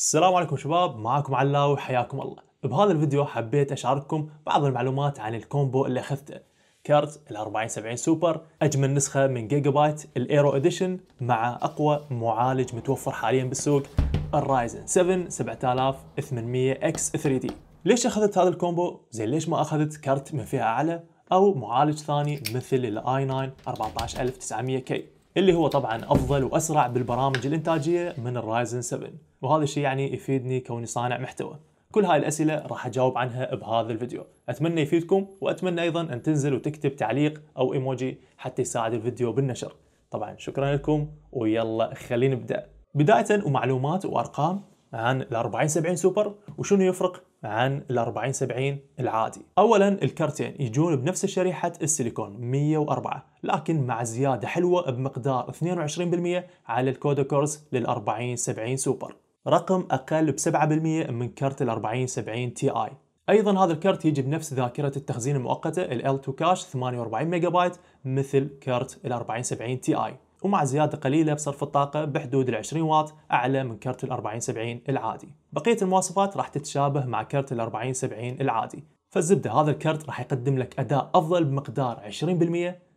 السلام عليكم شباب معاكم علاوي حياكم الله بهذا الفيديو حبيت اشارككم بعض المعلومات عن الكومبو اللي اخذته كارت ال 4070 سوبر اجمل نسخه من جيجا بايت الايرو اديشن مع اقوى معالج متوفر حاليا بالسوق الرايزن 7 7800 اكس 3 دي ليش اخذت هذا الكومبو زي ليش ما اخذت كارت من فئه اعلى او معالج ثاني مثل الاي 9 14900 كي اللي هو طبعا افضل واسرع بالبرامج الانتاجيه من الرايزن 7 وهذا الشيء يعني يفيدني كوني صانع محتوى كل هاي الاسئله راح اجاوب عنها بهذا الفيديو اتمنى يفيدكم واتمنى ايضا ان تنزل وتكتب تعليق او ايموجي حتى يساعد الفيديو بالنشر طبعا شكرا لكم ويلا خلينا نبدا بدايه ومعلومات وارقام عن ال 40 70 سوبر وشنو يفرق عن ال 40 70 العادي. اولا الكرتين يجون بنفس شريحه السيليكون 104 لكن مع زياده حلوه بمقدار 22% على كورز لل 40 70 سوبر. رقم اقل ب 7% من كرت ال 40 70 تي اي. ايضا هذا الكرت يجي بنفس ذاكره التخزين المؤقته ال L2 كاش 48 ميجا بايت مثل كرت ال 40 70 تي اي. ومع زيادة قليلة بصرف الطاقة بحدود ال 20 واط أعلى من كرت ال 4070 العادي بقية المواصفات راح تتشابه مع كرت ال 4070 العادي فالزبدة هذا الكرت راح يقدم لك أداء أفضل بمقدار 20%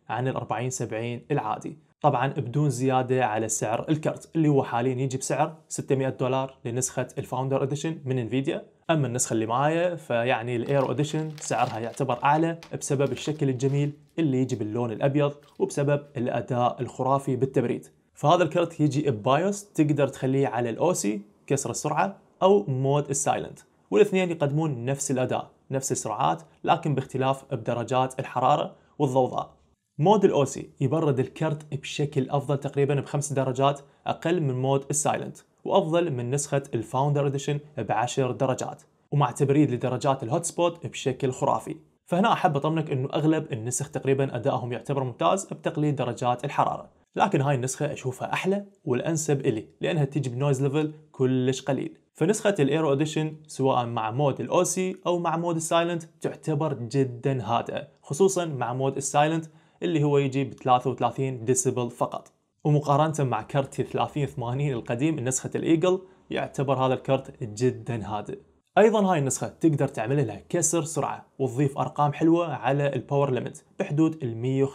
عن ال 4070 العادي طبعا بدون زياده على سعر الكرت اللي هو حاليا يجي بسعر 600 دولار لنسخه الفاوندر اديشن من انفيديا اما النسخه اللي معايا فيعني الايرو اديشن سعرها يعتبر اعلى بسبب الشكل الجميل اللي يجي باللون الابيض وبسبب الاداء الخرافي بالتبريد فهذا الكرت يجي ببايوس تقدر تخليه على الاوسي كسر السرعه او مود السايلنت والاثنين يقدمون نفس الاداء نفس السرعات لكن باختلاف بدرجات الحراره والضوضاء مود الاوسي يبرد الكرت بشكل افضل تقريبا بخمس درجات اقل من مود السايلنت وافضل من نسخه الفاوندر اديشن بعشر درجات ومع تبريد لدرجات الهوت سبوت بشكل خرافي فهنا احب اطمنك انه اغلب النسخ تقريبا ادائهم يعتبر ممتاز بتقليل درجات الحراره لكن هاي النسخه اشوفها احلى والانسب الي لانها تجي بنويز ليفل كلش قليل فنسخة الايرو اديشن سواء مع مود الاوسي او مع مود السايلنت تعتبر جدا هادئة خصوصا مع مود السايلنت اللي هو يجي ب 33 ديسبل فقط ومقارنة مع كرت 3080 القديم نسخة الايجل يعتبر هذا الكرت جدا هادئ ايضا هاي النسخة تقدر تعمل لها كسر سرعة وتضيف ارقام حلوة على الباور ليمت بحدود ال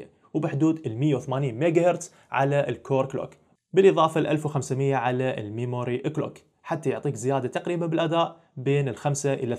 145% وبحدود ال 180 ميجا هرتز على الكور كلوك بالاضافة ل 1500 على الميموري كلوك حتى يعطيك زيادة تقريبا بالاداء بين 5 الى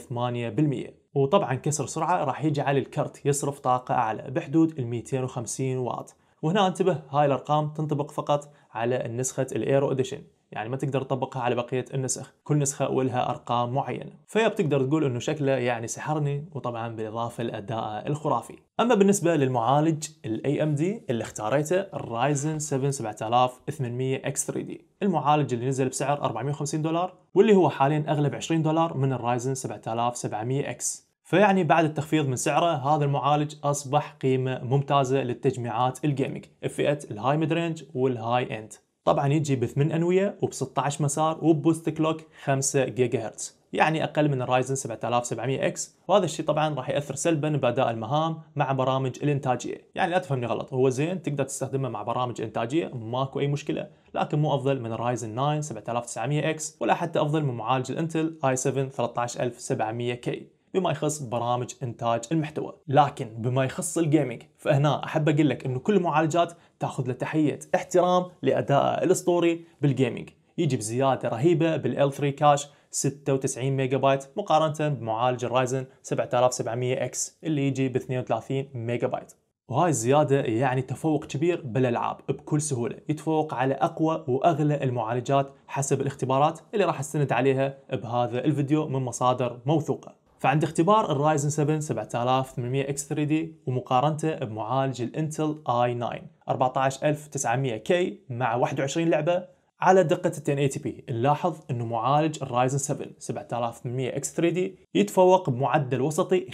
8% وطبعا كسر سرعة راح يجعل الكرت يصرف طاقة أعلى بحدود ال 250 واط وهنا انتبه هاي الأرقام تنطبق فقط على النسخة الايرو اديشن يعني ما تقدر تطبقها على بقية النسخ كل نسخة ولها أرقام معينة فيا بتقدر تقول أنه شكله يعني سحرني وطبعا بالإضافة الأداء الخرافي أما بالنسبة للمعالج الـ AMD اللي اختاريته الرايزن 7 7800 X3D المعالج اللي نزل بسعر 450 دولار واللي هو حاليا أغلب 20 دولار من الرايزن 7700 X فيعني بعد التخفيض من سعره هذا المعالج اصبح قيمه ممتازه للتجميعات الجيمنج فئه الهاي ميد رينج والهاي اند طبعا يجي بثمان انويه وب 16 مسار وبوست كلوك 5 جيجا هرتز يعني اقل من الرايزن 7700 اكس وهذا الشيء طبعا راح ياثر سلبا باداء المهام مع برامج الانتاجيه يعني لا تفهمني غلط هو زين تقدر تستخدمه مع برامج انتاجيه ماكو اي مشكله لكن مو افضل من الرايزن 9 7900 اكس ولا حتى افضل من معالج الانتل اي 7 13700 كي بما يخص برامج انتاج المحتوى لكن بما يخص الجيمنج فهنا احب اقول لك انه كل المعالجات تاخذ له تحيه احترام لادائه الاسطوري بالجيمنج يجي بزياده رهيبه بال 3 كاش 96 ميجا بايت مقارنه بمعالج الرايزن 7700 اكس اللي يجي ب 32 ميجا بايت وهاي الزيادة يعني تفوق كبير بالألعاب بكل سهولة يتفوق على أقوى وأغلى المعالجات حسب الاختبارات اللي راح استند عليها بهذا الفيديو من مصادر موثوقة فعند اختبار الرايزن 7 7800 اكس 3 دي ومقارنته بمعالج الانتل اي 9 14900 كي مع 21 لعبه على دقة 1080 بي نلاحظ انه معالج الرايزن 7 7800 اكس 3 دي يتفوق بمعدل وسطي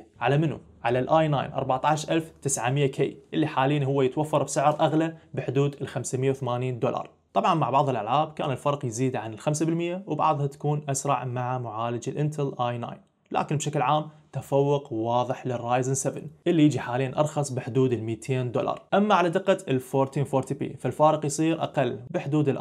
5% على منو؟ على الاي 9 14900 كي اللي حاليا هو يتوفر بسعر اغلى بحدود ال 580 دولار طبعا مع بعض الالعاب كان الفرق يزيد عن 5% وبعضها تكون اسرع مع معالج الانتل اي 9 لكن بشكل عام تفوق واضح للرايزن 7 اللي يجي حاليا ارخص بحدود ال 200 دولار اما على دقه ال 1440 بي فالفارق يصير اقل بحدود ال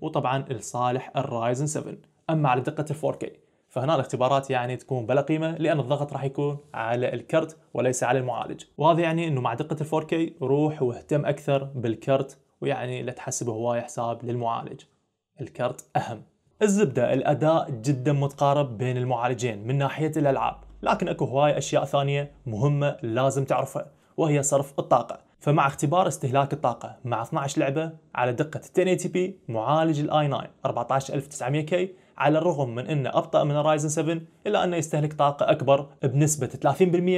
4% وطبعا لصالح الرايزن 7 اما على دقه ال 4K فهنا الاختبارات يعني تكون بلا قيمه لان الضغط راح يكون على الكرت وليس على المعالج وهذا يعني انه مع دقه ال 4K روح واهتم اكثر بالكرت ويعني لا تحسب هواي حساب للمعالج الكرت أهم الزبدة الأداء جدا متقارب بين المعالجين من ناحية الألعاب لكن اكو هواي أشياء ثانية مهمة لازم تعرفها وهي صرف الطاقة فمع اختبار استهلاك الطاقة مع 12 لعبة على دقة 1080p معالج الاي 9 14900 كي على الرغم من انه ابطا من الرايزن 7 الا انه يستهلك طاقه اكبر بنسبه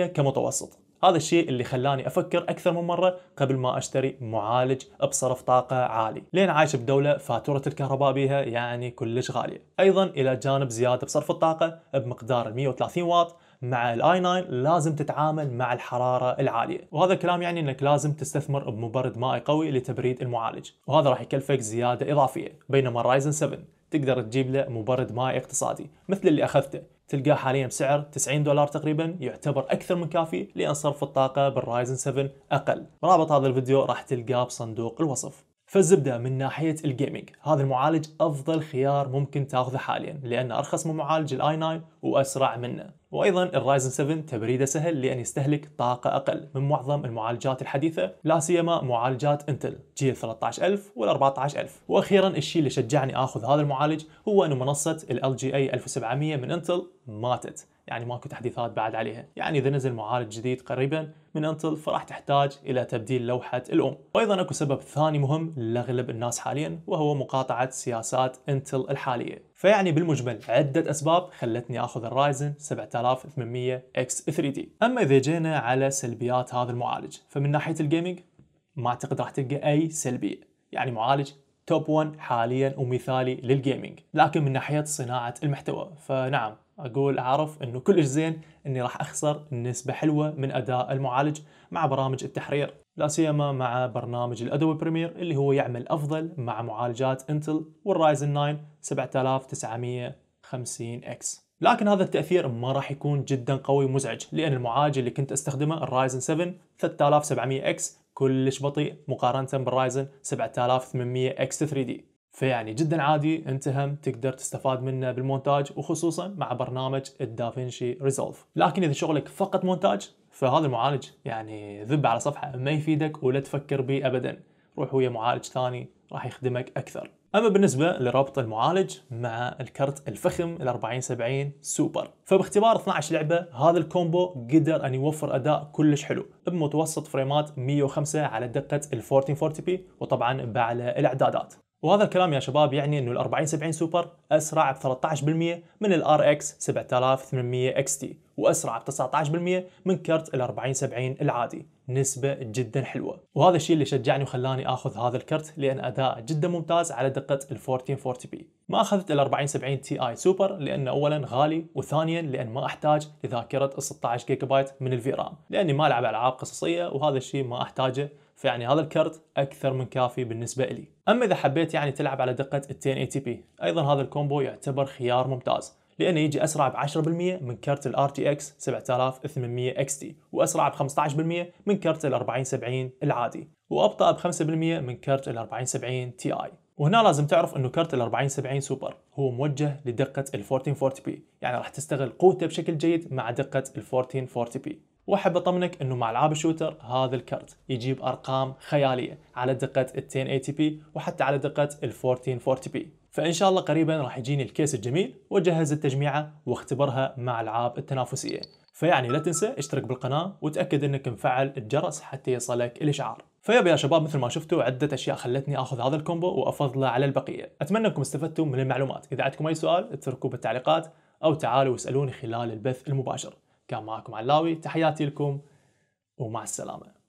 30% كمتوسط هذا الشيء اللي خلاني افكر اكثر من مره قبل ما اشتري معالج بصرف طاقه عالي، لين عايش بدوله فاتوره الكهرباء بيها يعني كلش غاليه، ايضا الى جانب زياده بصرف الطاقه بمقدار 130 واط مع الاي 9 لازم تتعامل مع الحراره العاليه، وهذا الكلام يعني انك لازم تستثمر بمبرد مائي قوي لتبريد المعالج، وهذا راح يكلفك زياده اضافيه، بينما الرايزن 7 تقدر تجيب له مبرد مائي اقتصادي مثل اللي اخذته تلقاه حاليا بسعر 90 دولار تقريبا يعتبر اكثر من كافي لان صرف الطاقه بالرايزن 7 اقل رابط هذا الفيديو راح تلقاه بصندوق الوصف فالزبدة من ناحية الجيمنج هذا المعالج أفضل خيار ممكن تاخذه حاليا لأنه أرخص من معالج الاي 9 وأسرع منه وايضا الرايزن 7 تبريده سهل لان يستهلك طاقه اقل من معظم المعالجات الحديثه لا سيما معالجات انتل جيل 13000 وال 14000 واخيرا الشيء اللي شجعني اخذ هذا المعالج هو انه منصه ال جي اي 1700 من انتل ماتت يعني ماكو تحديثات بعد عليها يعني اذا نزل معالج جديد قريبا من انتل فراح تحتاج الى تبديل لوحه الام وايضا اكو سبب ثاني مهم لاغلب الناس حاليا وهو مقاطعه سياسات انتل الحاليه فيعني بالمجمل عدة أسباب خلتني أخذ الرايزن 7800 X3D أما إذا جينا على سلبيات هذا المعالج فمن ناحية الجيمنج ما أعتقد راح تلقى أي سلبية يعني معالج توب 1 حاليا ومثالي للجيمنج لكن من ناحية صناعة المحتوى فنعم أقول أعرف أنه كلش زين أني راح أخسر نسبة حلوة من أداء المعالج مع برامج التحرير لا سيما مع برنامج الادوبي بريمير اللي هو يعمل افضل مع معالجات انتل والرايزن 9 7950 اكس لكن هذا التاثير ما راح يكون جدا قوي ومزعج لان المعالج اللي كنت استخدمه الرايزن 7 3700 اكس كلش بطيء مقارنه بالرايزن 7800 اكس 3 دي فيعني جدا عادي انت هم تقدر تستفاد منه بالمونتاج وخصوصا مع برنامج الدافنشي ريزولف لكن اذا شغلك فقط مونتاج فهذا المعالج يعني ذب على صفحه ما يفيدك ولا تفكر به ابدا روح ويا معالج ثاني راح يخدمك اكثر اما بالنسبه لربط المعالج مع الكرت الفخم ال 4070 سوبر فباختبار 12 لعبه هذا الكومبو قدر ان يوفر اداء كلش حلو بمتوسط فريمات 105 على دقه ال 1440 بي وطبعا باعلى الاعدادات وهذا الكلام يا شباب يعني انه ال 4070 سوبر اسرع ب 13% من ال RX 7800 XT واسرع ب 19% من كرت ال 4070 العادي نسبة جدا حلوة وهذا الشيء اللي شجعني وخلاني اخذ هذا الكرت لان اداءه جدا ممتاز على دقة ال 1440p ما اخذت ال 4070 تي اي سوبر لانه اولا غالي وثانيا لان ما احتاج لذاكرة ال 16 جيجا بايت من الفي رام لاني ما العب العاب قصصية وهذا الشيء ما احتاجه فيعني هذا الكرت اكثر من كافي بالنسبه لي اما اذا حبيت يعني تلعب على دقه 1080 بي ايضا هذا الكومبو يعتبر خيار ممتاز لانه يجي اسرع ب 10% من كرت ال RTX 7800 XT واسرع ب 15% من كرت ال 4070 العادي وابطا ب 5% من كرت ال 4070 تي اي وهنا لازم تعرف انه كرت ال 4070 سوبر هو موجه لدقه ال 1440 بي يعني راح تستغل قوته بشكل جيد مع دقه ال 1440 بي واحب اطمنك انه مع العاب الشوتر هذا الكرت يجيب ارقام خياليه على دقه ال 1080 بي وحتى على دقه ال 1440 بي فان شاء الله قريبا راح يجيني الكيس الجميل واجهز التجميعه واختبرها مع العاب التنافسيه فيعني لا تنسى اشترك بالقناه وتاكد انك مفعل الجرس حتى يصلك الاشعار فيا يا شباب مثل ما شفتوا عدة أشياء خلتني آخذ هذا الكومبو وأفضله على البقية أتمنى أنكم استفدتم من المعلومات إذا عندكم أي سؤال اتركوه بالتعليقات أو تعالوا اسألوني خلال البث المباشر كان معكم علاوي تحياتي لكم ومع السلامه